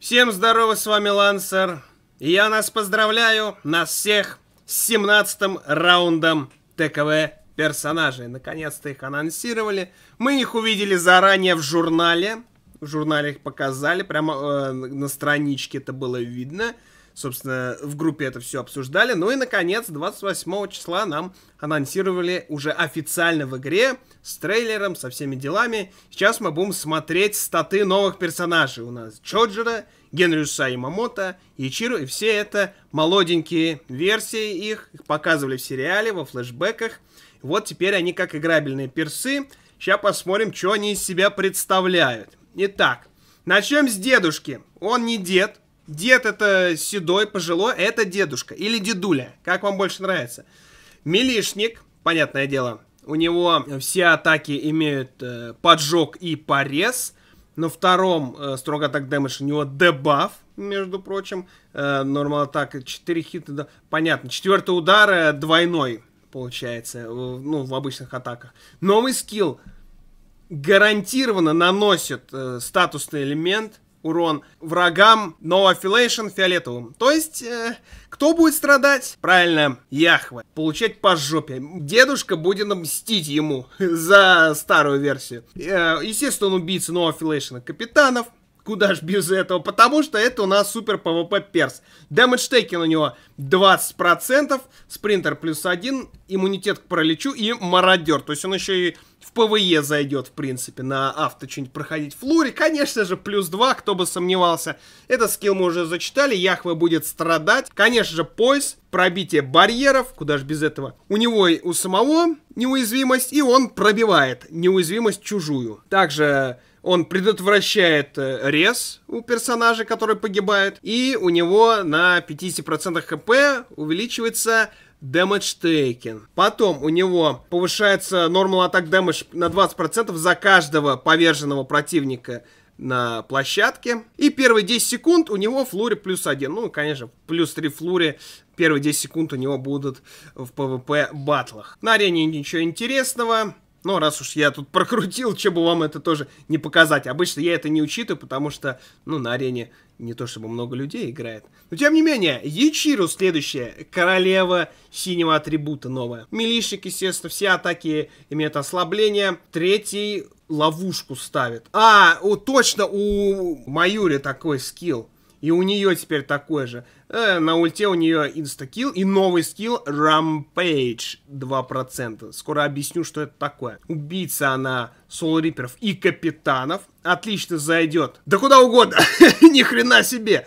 Всем здорово, с вами Лансер. я нас поздравляю, нас всех, с 17 раундом ТКВ персонажей. Наконец-то их анонсировали. Мы их увидели заранее в журнале в журнале показали, прямо э, на страничке это было видно. Собственно, в группе это все обсуждали. Ну и, наконец, 28 числа нам анонсировали уже официально в игре с трейлером, со всеми делами. Сейчас мы будем смотреть статы новых персонажей. У нас Джоджера, Генриуса и Мамота, Ичиру, и все это молоденькие версии их. Их показывали в сериале, во флешбеках. Вот теперь они как играбельные персы. Сейчас посмотрим, что они из себя представляют. Итак, начнем с дедушки. Он не дед. Дед это седой, пожилой, это дедушка. Или дедуля, как вам больше нравится. Милишник, понятное дело, у него все атаки имеют э, поджог и порез. На втором э, строго так дэмэдж у него дебаф, между прочим. Э, нормал э, атака 4 хита. Да, понятно. Четвертый удар э, двойной получается, ну, в обычных атаках. Новый скилл гарантированно наносит э, статусный элемент урон врагам no affiliation фиолетовым. То есть, э, кто будет страдать? Правильно, Яхва. Получать по жопе. Дедушка будет мстить ему за старую версию. Э, естественно, он убийца no affiliation капитанов. Куда ж без этого? Потому что это у нас супер ПВП перс. Дэмэдж тейкин у него 20%, спринтер плюс 1, иммунитет к параличу и мародер. То есть он еще и в ПВЕ зайдет, в принципе, на авто что-нибудь проходить. Флури, конечно же, плюс 2, кто бы сомневался. Этот скилл мы уже зачитали, Яхва будет страдать. Конечно же, пояс, пробитие барьеров, куда же без этого. У него и у самого неуязвимость, и он пробивает неуязвимость чужую. Также он предотвращает э, рез у персонажа, который погибает, и у него на 50% хп увеличивается Damage taken. Потом у него повышается normal attack damage на 20% за каждого поверженного противника на площадке. И первые 10 секунд у него флури плюс 1. Ну, конечно, плюс 3 флури первые 10 секунд у него будут в ПВП батлах. На арене ничего интересного. Ну раз уж я тут прокрутил, чем бы вам это тоже не показать. Обычно я это не учитываю, потому что, ну, на арене не то чтобы много людей играет. Но тем не менее, Ячиру следующая, королева синего атрибута новая. Милишник, естественно, все атаки имеют ослабление. Третий ловушку ставит. А, у точно, у Маюри такой скилл. И у нее теперь такой же. Э, на ульте у нее инстакил и новый скилл Rampage 2%. Скоро объясню, что это такое. Убийца она Соло Риперов и Капитанов. Отлично зайдет. Да куда угодно. Ни хрена себе.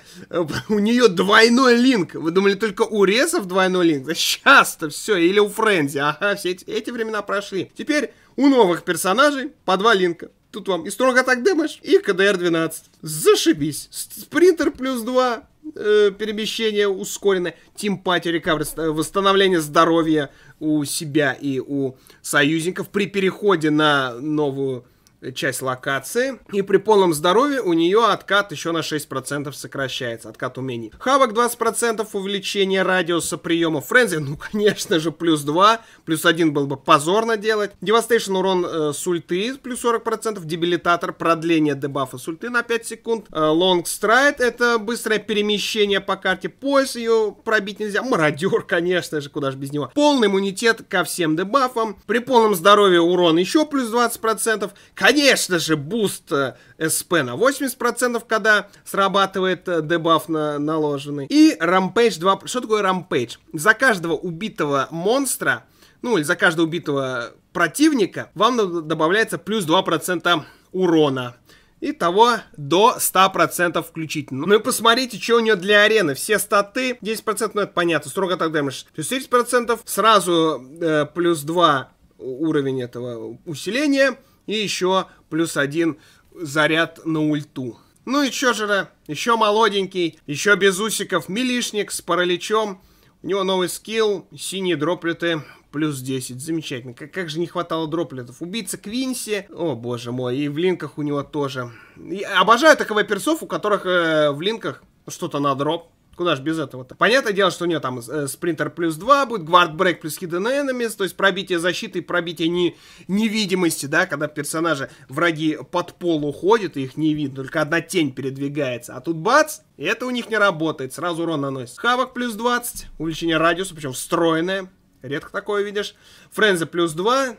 У нее двойной линк. Вы думали, только у Ресов двойной линк? Да сейчас-то все. Или у Френзи. Ага, все эти, эти времена прошли. Теперь у новых персонажей по два линка. Тут вам и строго так дэмэдж, и КДР 12. Зашибись. Спринтер плюс 2, э, перемещение ускоренное. тимпати рекавери, восстановление здоровья у себя и у союзников при переходе на новую часть локации. И при полном здоровье у нее откат еще на 6% сокращается, откат умений. Хавок 20% увеличение радиуса приема. Френзи, ну, конечно же, плюс 2. Плюс 1 было бы позорно делать. Девастейшн урон э, с ульты плюс 40%. Дебилитатор, продление дебафа с ульты на 5 секунд. Лонг э, страйд, это быстрое перемещение по карте. Пояс ее пробить нельзя. Мародер, конечно же, куда же без него. Полный иммунитет ко всем дебафам. При полном здоровье урон еще плюс 20%. Конечно, Конечно же, буст э, СП на 80%, когда срабатывает э, дебаф на, наложенный. И рампейдж 2... Что такое рампейдж? За каждого убитого монстра, ну или за каждого убитого противника, вам добавляется плюс 2% урона. Итого до 100% включительно. Ну, ну и посмотрите, что у нее для арены. Все статы 10%, ну это понятно, строго так дэмэдж. То есть 30% сразу э, плюс 2 уровень этого усиления и еще плюс один заряд на ульту. Ну и чё жера, еще молоденький, еще без усиков, милишник с параличом. У него новый скилл, синие дроплеты, плюс 10. Замечательно. Как, как же не хватало дроплетов. Убийца Квинси. О, боже мой. И в линках у него тоже. Я обожаю такого персов, у которых э, в линках что-то на дроп. Куда же без этого-то? Понятное дело, что у нее там спринтер э, плюс 2 будет, гвард брейк плюс hidden enemies, то есть пробитие защиты и пробитие не, невидимости, да, когда персонажи, враги под пол уходят и их не видно, только одна тень передвигается. А тут бац, и это у них не работает, сразу урон наносит. Хавок плюс 20, увеличение радиуса, причем встроенное, редко такое видишь. Френза плюс 2,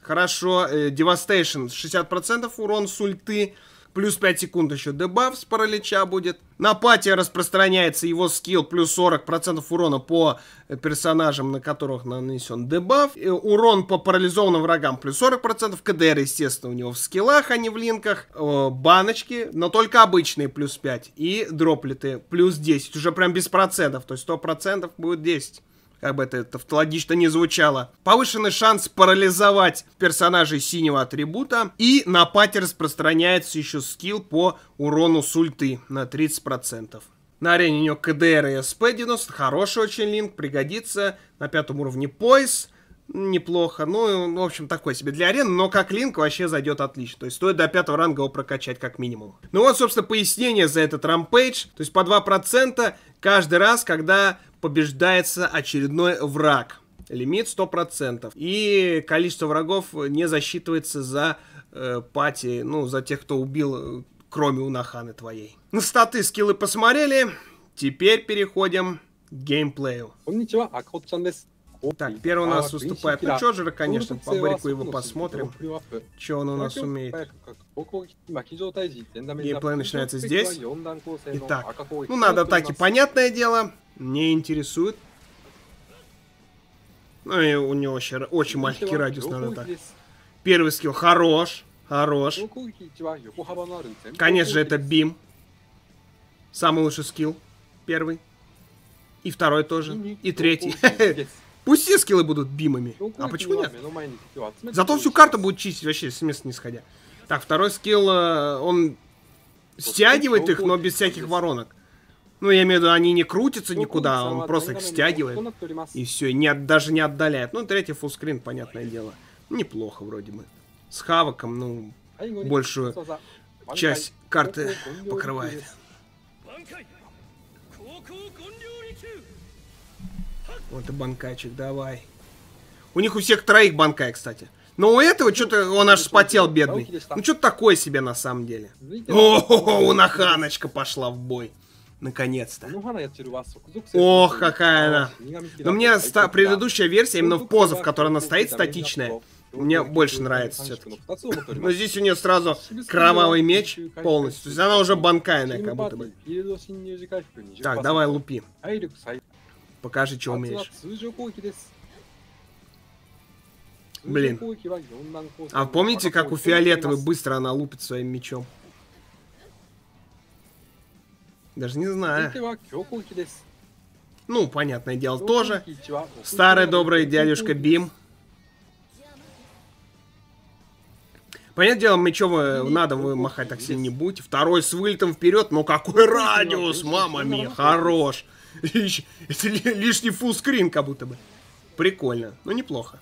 хорошо, э, Девастейшн 60% урон с ульты, плюс 5 секунд еще дебаф с паралича будет. На пати распространяется его скилл плюс 40% урона по персонажам, на которых нанесен дебаф. Э, урон по парализованным врагам плюс 40%. КДР, естественно, у него в скиллах, а не в линках. Э, баночки, но только обычные плюс 5. И дроплеты плюс 10. Уже прям без процентов, то есть 100% будет 10 как бы это, это логично не звучало, повышенный шанс парализовать персонажей синего атрибута, и на пате распространяется еще скилл по урону с ульты на 30%. На арене у него КДР и СП-90, хороший очень линк, пригодится. На пятом уровне пояс, неплохо. Ну, в общем, такой себе для арены, но как линк вообще зайдет отлично. То есть стоит до пятого ранга его прокачать как минимум. Ну вот, собственно, пояснение за этот рампейдж. То есть по 2% каждый раз, когда побеждается очередной враг. Лимит 100%. И количество врагов не засчитывается за э, пати, ну, за тех, кто убил, кроме Унаханы твоей. На статы скиллы посмотрели. Теперь переходим к геймплею. Так, первый у нас выступает. Ну, Чоджера, конечно, по Бэрику его посмотрим. Что он у нас умеет. Геймплей начинается здесь. Итак, ну надо атаки, понятное дело. Не интересует. Ну и у него еще очень ну, маленький радиус, ну, надо так. Первый скилл хорош, хорош. Ну, Конечно же, это бим. Самый лучший скилл. Первый. И второй тоже. И третий. Пусть все скиллы будут бимами. А почему нет? Зато всю карту будет чистить вообще с места не сходя. Так, второй скилл, э, он стягивает их, но без всяких воронок. Ну, я имею в виду, они не крутятся ну, никуда, он просто их стягивает. И все, не, даже не отдаляет. Ну, третий фулскрин, понятное дело. Неплохо вроде бы. С хаваком, ну, а большую часть карты покрывает. Вот и банкайчик, давай. У них у всех троих банкая, кстати. Но у этого что-то ну, он аж спотел, бедный. Ну что-то такое себе на самом деле. О, ну, у Наханочка пошла в бой. Наконец-то. Ну, Ох, какая она. Но мне предыдущая версия, именно ну, в поза, ну, в которой она стоит, статичная. Мне больше нравится все-таки. Но здесь у нее сразу кровавый меч полностью. То есть она уже банкайная, как будто бы. Так, давай лупи. А Покажи, что умеешь. Блин. А помните, как у фиолетовой быстро она лупит своим мечом? Даже не знаю. Ну, понятное дело, тоже. Ну, Старый добрый дядюшка Бим. Понятное дело, чего ну, э, ну, надо вы махать так сильно не будете. Второй с вылетом вперед, но какой радиус, мама ми, хорош. Лишний фулскрин как будто бы. Прикольно, но неплохо.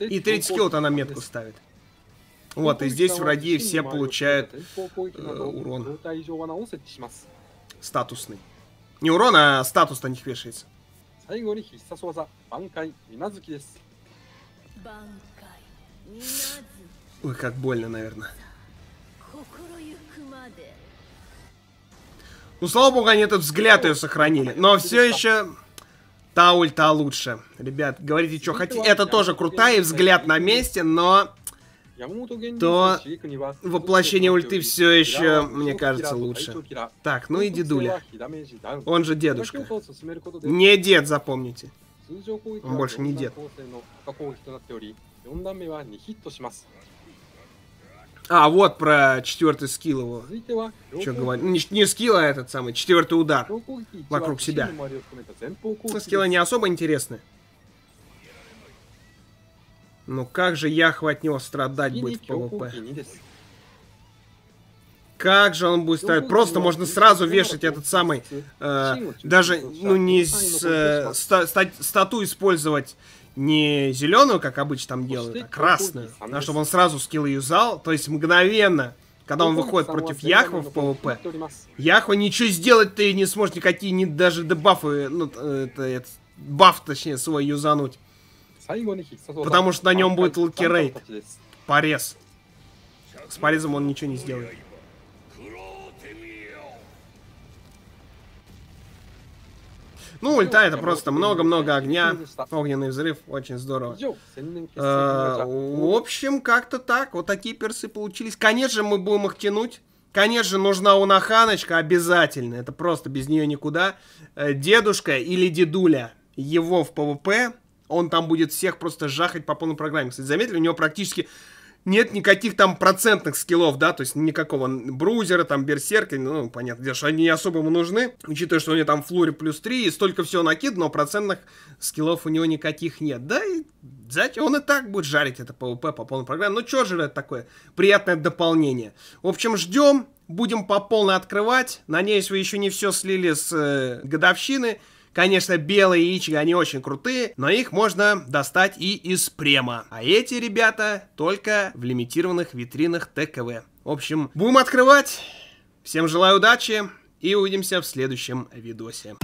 И 30 скилл она метку ставит. Вот, и здесь враги все получают э, урон. А статусный. Не урон, а статус на них вешается. Ой, как больно, наверное. Ну, слава богу, они этот взгляд ее сохранили. Но все еще... Та ульта лучше. Ребят, говорите, что хотите. Это тоже крутая и взгляд на месте, но то воплощение ульты все еще, мне кажется, лучше. Так, ну и дедуля. Он же ну, дедушка. Не дед, запомните. Он больше не дед. Ну, а, вот про четвертый скилл его. Что говорю? Не, не скилл, а этот самый, четвертый удар. Вокруг себя. скиллы не особо интересны. Ну как же Яхва от него страдать будет в ПВП? Как же он будет страдать? Просто можно сразу вешать этот самый... Э, даже, ну, ну не ну, ну, с, э, ста, стату использовать не зеленую, как обычно там делают, а красную. Да, чтобы он сразу скилл юзал, то есть мгновенно, когда он выходит против Яхва в ПВП, Яхва ничего сделать ты не сможет, никакие не даже дебафы, ну, э, это, это, баф, точнее, свой юзануть. Потому что на нем а, будет лакерейт. Порез. С порезом он ничего не сделает. Ну, ульта это просто много-много огня. Огненный взрыв, очень здорово. Э, в общем, как-то так. Вот такие персы получились. Конечно же, мы будем их тянуть. Конечно же, нужна унаханочка обязательно. Это просто без нее никуда. Э, дедушка или дедуля его в ПВП он там будет всех просто жахать по полной программе. Кстати, заметили, у него практически нет никаких там процентных скиллов, да, то есть никакого брузера, там, берсерка, ну, понятно, где же они не особо ему нужны, учитывая, что у него там флури плюс 3, и столько всего накид, но процентных скиллов у него никаких нет, да, и знаете, он и так будет жарить это ПВП по полной программе, ну, чё же это такое, приятное дополнение. В общем, ждем, будем по полной открывать, надеюсь, вы еще не все слили с э, годовщины, Конечно, белые яички, они очень крутые, но их можно достать и из према. А эти ребята только в лимитированных витринах ТКВ. В общем, будем открывать. Всем желаю удачи и увидимся в следующем видосе.